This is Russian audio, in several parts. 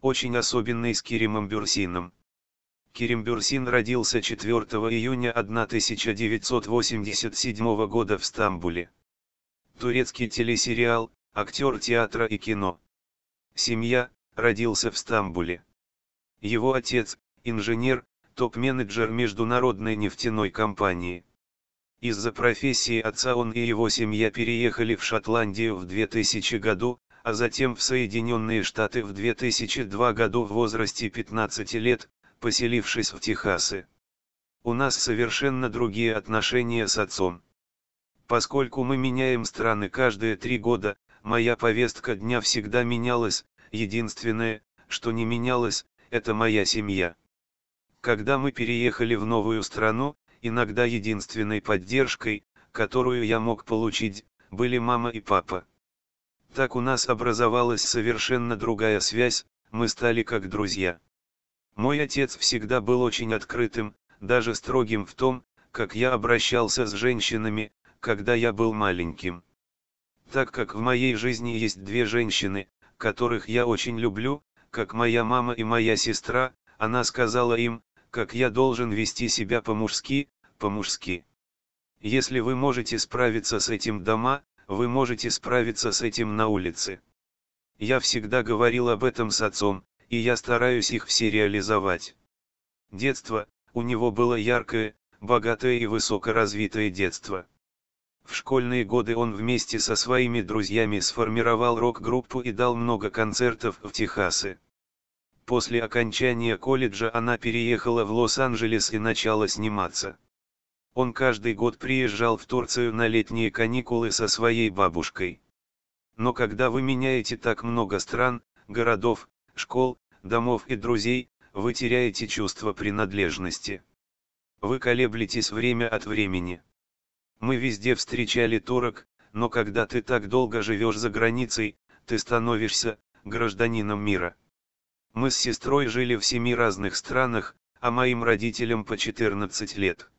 очень особенный с Киримом Бюрсином. Кирим Бюрсин родился 4 июня 1987 года в Стамбуле. Турецкий телесериал, актер театра и кино. Семья, родился в Стамбуле. Его отец, инженер, топ-менеджер международной нефтяной компании. Из-за профессии отца он и его семья переехали в Шотландию в 2000 году, а затем в Соединенные Штаты в 2002 году в возрасте 15 лет, поселившись в Техасе. У нас совершенно другие отношения с отцом. Поскольку мы меняем страны каждые три года, моя повестка дня всегда менялась, единственное, что не менялось, это моя семья. Когда мы переехали в новую страну, иногда единственной поддержкой, которую я мог получить, были мама и папа. Так у нас образовалась совершенно другая связь, мы стали как друзья. Мой отец всегда был очень открытым, даже строгим в том, как я обращался с женщинами, когда я был маленьким. Так как в моей жизни есть две женщины, которых я очень люблю, как моя мама и моя сестра, она сказала им, как я должен вести себя по-мужски, по-мужски. Если вы можете справиться с этим дома, вы можете справиться с этим на улице. Я всегда говорил об этом с отцом, и я стараюсь их все реализовать. Детство, у него было яркое, богатое и высокоразвитое детство. В школьные годы он вместе со своими друзьями сформировал рок-группу и дал много концертов в Техасе. После окончания колледжа она переехала в Лос-Анджелес и начала сниматься. Он каждый год приезжал в Турцию на летние каникулы со своей бабушкой. Но когда вы меняете так много стран, городов, школ, домов и друзей, вы теряете чувство принадлежности. Вы колеблетесь время от времени. Мы везде встречали турок, но когда ты так долго живешь за границей, ты становишься гражданином мира. Мы с сестрой жили в семи разных странах, а моим родителям по 14 лет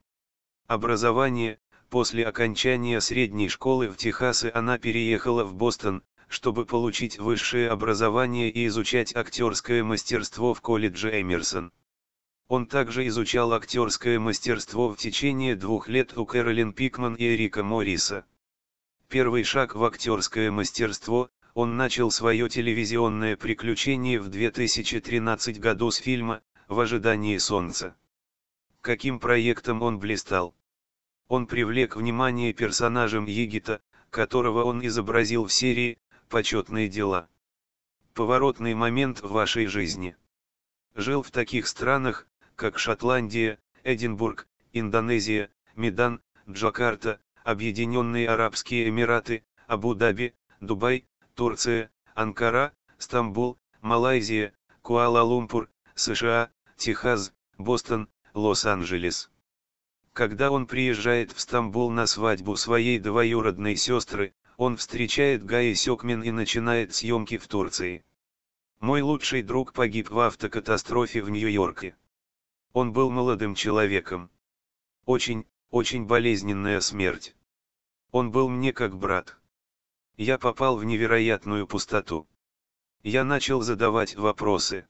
образование, после окончания средней школы в Техасе она переехала в Бостон, чтобы получить высшее образование и изучать актерское мастерство в колледже Эмерсон. Он также изучал актерское мастерство в течение двух лет у Кэролин Пикман и Эрика Морриса. Первый шаг в актерское мастерство, он начал свое телевизионное приключение в 2013 году с фильма «В ожидании солнца». Каким проектом он блистал? Он привлек внимание персонажем Егита, которого он изобразил в серии «Почетные дела». Поворотный момент в вашей жизни. Жил в таких странах, как Шотландия, Эдинбург, Индонезия, Медан, Джакарта, Объединенные Арабские Эмираты, Абу-Даби, Дубай, Турция, Анкара, Стамбул, Малайзия, Куала-Лумпур, США, Техас, Бостон, Лос-Анджелес. Когда он приезжает в Стамбул на свадьбу своей двоюродной сестры, он встречает Гаи Сёкмин и начинает съемки в Турции. Мой лучший друг погиб в автокатастрофе в Нью-Йорке. Он был молодым человеком. Очень, очень болезненная смерть. Он был мне как брат. Я попал в невероятную пустоту. Я начал задавать вопросы.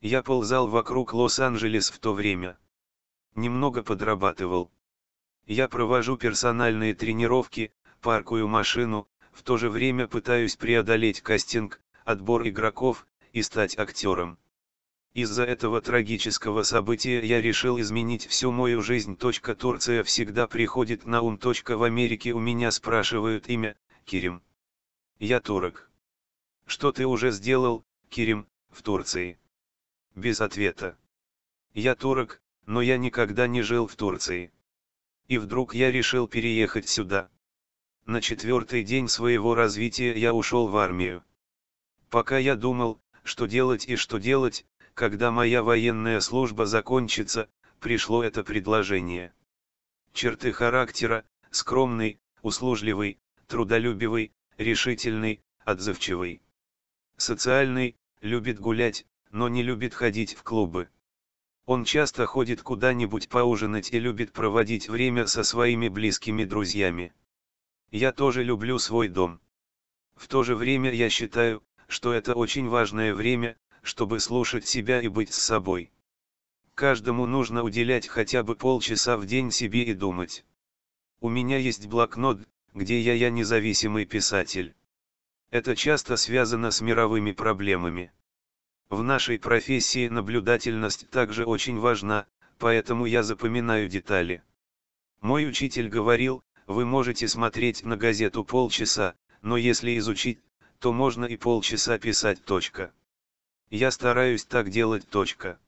Я ползал вокруг Лос-Анджелес в то время немного подрабатывал. Я провожу персональные тренировки, паркую машину, в то же время пытаюсь преодолеть кастинг, отбор игроков, и стать актером. Из-за этого трагического события я решил изменить всю мою жизнь. Турция всегда приходит на ум. В Америке у меня спрашивают имя, Кирим. Я турок. Что ты уже сделал, Кирим, в Турции? Без ответа. Я турок, но я никогда не жил в Турции. И вдруг я решил переехать сюда. На четвертый день своего развития я ушел в армию. Пока я думал, что делать и что делать, когда моя военная служба закончится, пришло это предложение. Черты характера, скромный, услужливый, трудолюбивый, решительный, отзывчивый. Социальный, любит гулять, но не любит ходить в клубы. Он часто ходит куда-нибудь поужинать и любит проводить время со своими близкими друзьями. Я тоже люблю свой дом. В то же время я считаю, что это очень важное время, чтобы слушать себя и быть с собой. Каждому нужно уделять хотя бы полчаса в день себе и думать. У меня есть блокнот, где я я независимый писатель. Это часто связано с мировыми проблемами. В нашей профессии наблюдательность также очень важна, поэтому я запоминаю детали. Мой учитель говорил, вы можете смотреть на газету полчаса, но если изучить, то можно и полчаса писать точка. Я стараюсь так делать точка.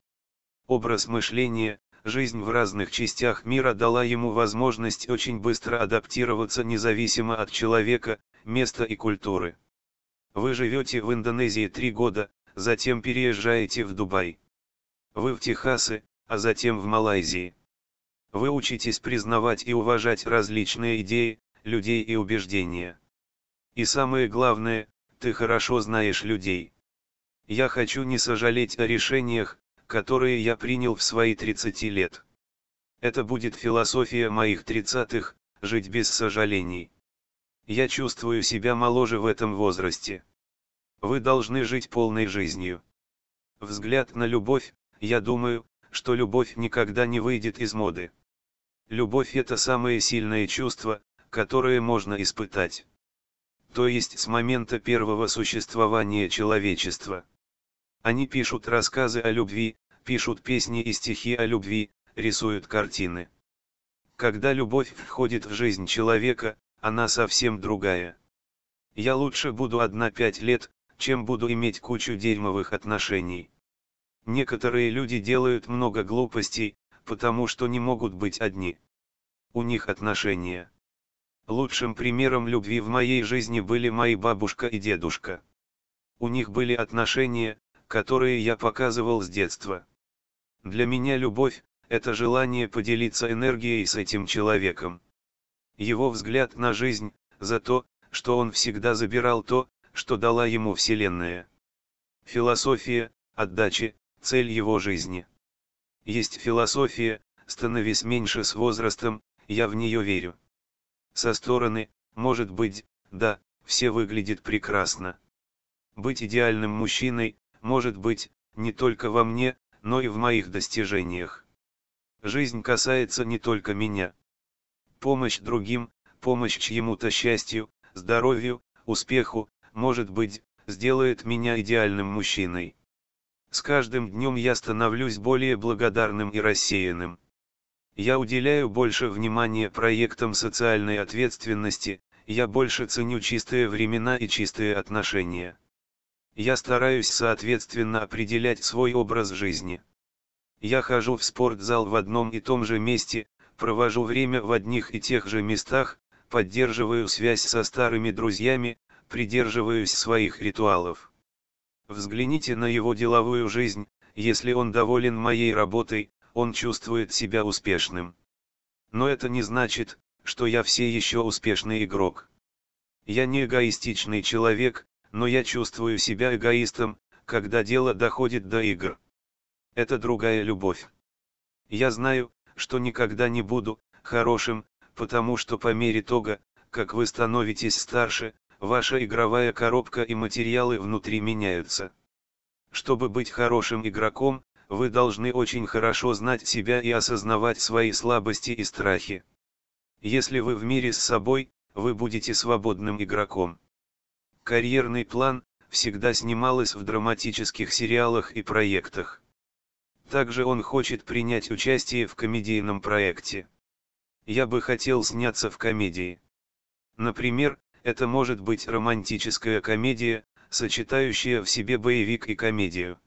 Образ мышления, жизнь в разных частях мира дала ему возможность очень быстро адаптироваться независимо от человека, места и культуры. Вы живете в Индонезии три года, затем переезжаете в Дубай. Вы в Техасе, а затем в Малайзии. Вы учитесь признавать и уважать различные идеи, людей и убеждения. И самое главное, ты хорошо знаешь людей. Я хочу не сожалеть о решениях, которые я принял в свои 30 лет. Это будет философия моих 30-х, жить без сожалений. Я чувствую себя моложе в этом возрасте. Вы должны жить полной жизнью. Взгляд на любовь, я думаю, что любовь никогда не выйдет из моды. Любовь это самое сильное чувство, которое можно испытать. То есть с момента первого существования человечества. Они пишут рассказы о любви, пишут песни и стихи о любви, рисуют картины. Когда любовь входит в жизнь человека, она совсем другая. Я лучше буду одна пять лет, чем буду иметь кучу дерьмовых отношений. Некоторые люди делают много глупостей, потому что не могут быть одни. У них отношения. Лучшим примером любви в моей жизни были мои бабушка и дедушка. У них были отношения, которые я показывал с детства. Для меня любовь – это желание поделиться энергией с этим человеком. Его взгляд на жизнь, за то, что он всегда забирал то, что дала ему Вселенная. Философия, отдача, цель его жизни. Есть философия, становясь меньше с возрастом, я в нее верю. Со стороны, может быть, да, все выглядит прекрасно. Быть идеальным мужчиной, может быть, не только во мне, но и в моих достижениях. Жизнь касается не только меня. Помощь другим, помощь чьему-то счастью, здоровью, успеху, может быть, сделает меня идеальным мужчиной. С каждым днем я становлюсь более благодарным и рассеянным. Я уделяю больше внимания проектам социальной ответственности, я больше ценю чистые времена и чистые отношения. Я стараюсь соответственно определять свой образ жизни. Я хожу в спортзал в одном и том же месте, провожу время в одних и тех же местах, поддерживаю связь со старыми друзьями, придерживаюсь своих ритуалов. Взгляните на его деловую жизнь, если он доволен моей работой, он чувствует себя успешным. Но это не значит, что я все еще успешный игрок. Я не эгоистичный человек, но я чувствую себя эгоистом, когда дело доходит до игр. Это другая любовь. Я знаю, что никогда не буду хорошим, потому что по мере того, как вы становитесь старше, ваша игровая коробка и материалы внутри меняются. Чтобы быть хорошим игроком, вы должны очень хорошо знать себя и осознавать свои слабости и страхи. Если вы в мире с собой, вы будете свободным игроком. Карьерный план всегда снималась в драматических сериалах и проектах. Также он хочет принять участие в комедийном проекте. Я бы хотел сняться в комедии. Например, это может быть романтическая комедия, сочетающая в себе боевик и комедию.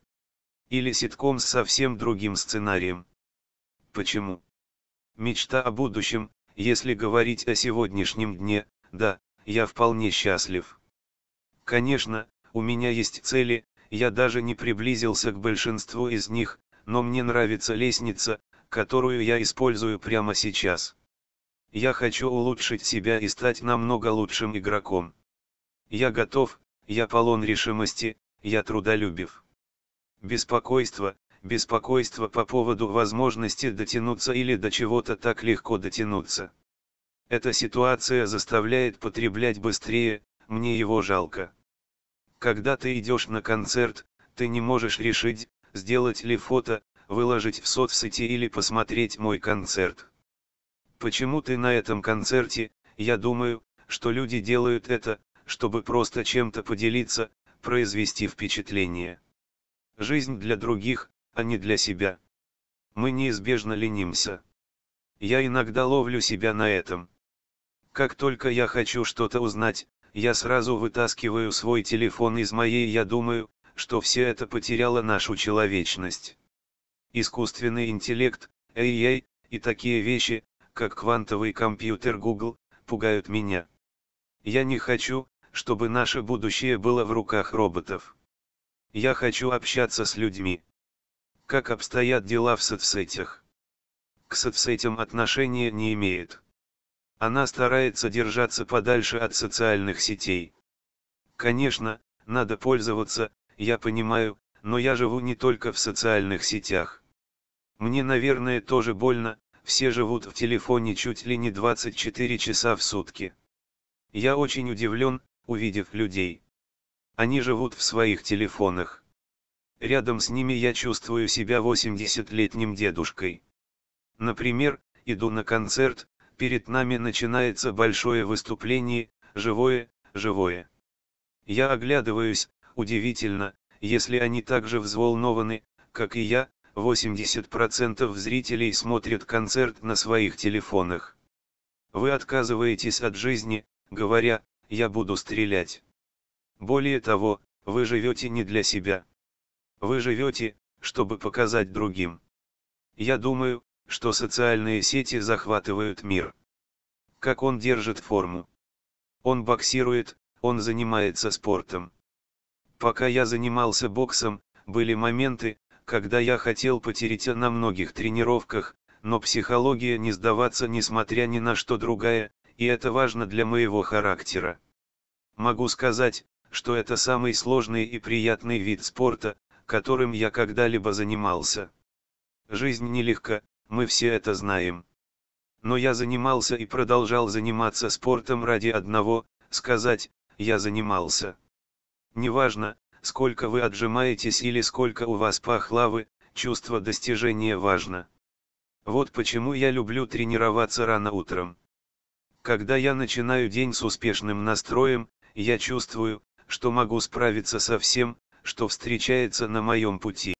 Или ситком с совсем другим сценарием. Почему? Мечта о будущем, если говорить о сегодняшнем дне, да, я вполне счастлив. Конечно, у меня есть цели, я даже не приблизился к большинству из них, но мне нравится лестница, которую я использую прямо сейчас. Я хочу улучшить себя и стать намного лучшим игроком. Я готов, я полон решимости, я трудолюбив. Беспокойство, беспокойство по поводу возможности дотянуться или до чего-то так легко дотянуться. Эта ситуация заставляет потреблять быстрее, мне его жалко. Когда ты идешь на концерт, ты не можешь решить, сделать ли фото, выложить в соцсети или посмотреть мой концерт. Почему ты на этом концерте, я думаю, что люди делают это, чтобы просто чем-то поделиться, произвести впечатление. Жизнь для других, а не для себя. Мы неизбежно ленимся. Я иногда ловлю себя на этом. Как только я хочу что-то узнать, я сразу вытаскиваю свой телефон из моей «я думаю», что все это потеряло нашу человечность. Искусственный интеллект, AI и такие вещи, как квантовый компьютер Google, пугают меня. Я не хочу, чтобы наше будущее было в руках роботов. Я хочу общаться с людьми. Как обстоят дела в соцсетях? К соцсетям отношения не имеет. Она старается держаться подальше от социальных сетей. Конечно, надо пользоваться, я понимаю, но я живу не только в социальных сетях. Мне, наверное, тоже больно, все живут в телефоне чуть ли не 24 часа в сутки. Я очень удивлен, увидев людей. Они живут в своих телефонах. Рядом с ними я чувствую себя 80-летним дедушкой. Например, иду на концерт, перед нами начинается большое выступление, живое, живое. Я оглядываюсь, удивительно, если они так же взволнованы, как и я, 80% зрителей смотрят концерт на своих телефонах. Вы отказываетесь от жизни, говоря, я буду стрелять. Более того, вы живете не для себя. Вы живете, чтобы показать другим. Я думаю, что социальные сети захватывают мир. Как он держит форму. Он боксирует, он занимается спортом. Пока я занимался боксом, были моменты, когда я хотел потереть на многих тренировках, но психология не сдаваться несмотря ни на что другая, и это важно для моего характера. Могу сказать, что это самый сложный и приятный вид спорта, которым я когда-либо занимался. Жизнь нелегка, мы все это знаем. Но я занимался и продолжал заниматься спортом ради одного, сказать, я занимался. Неважно, сколько вы отжимаетесь или сколько у вас пахлавы, чувство достижения важно. Вот почему я люблю тренироваться рано утром. Когда я начинаю день с успешным настроем, я чувствую, что могу справиться со всем, что встречается на моем пути.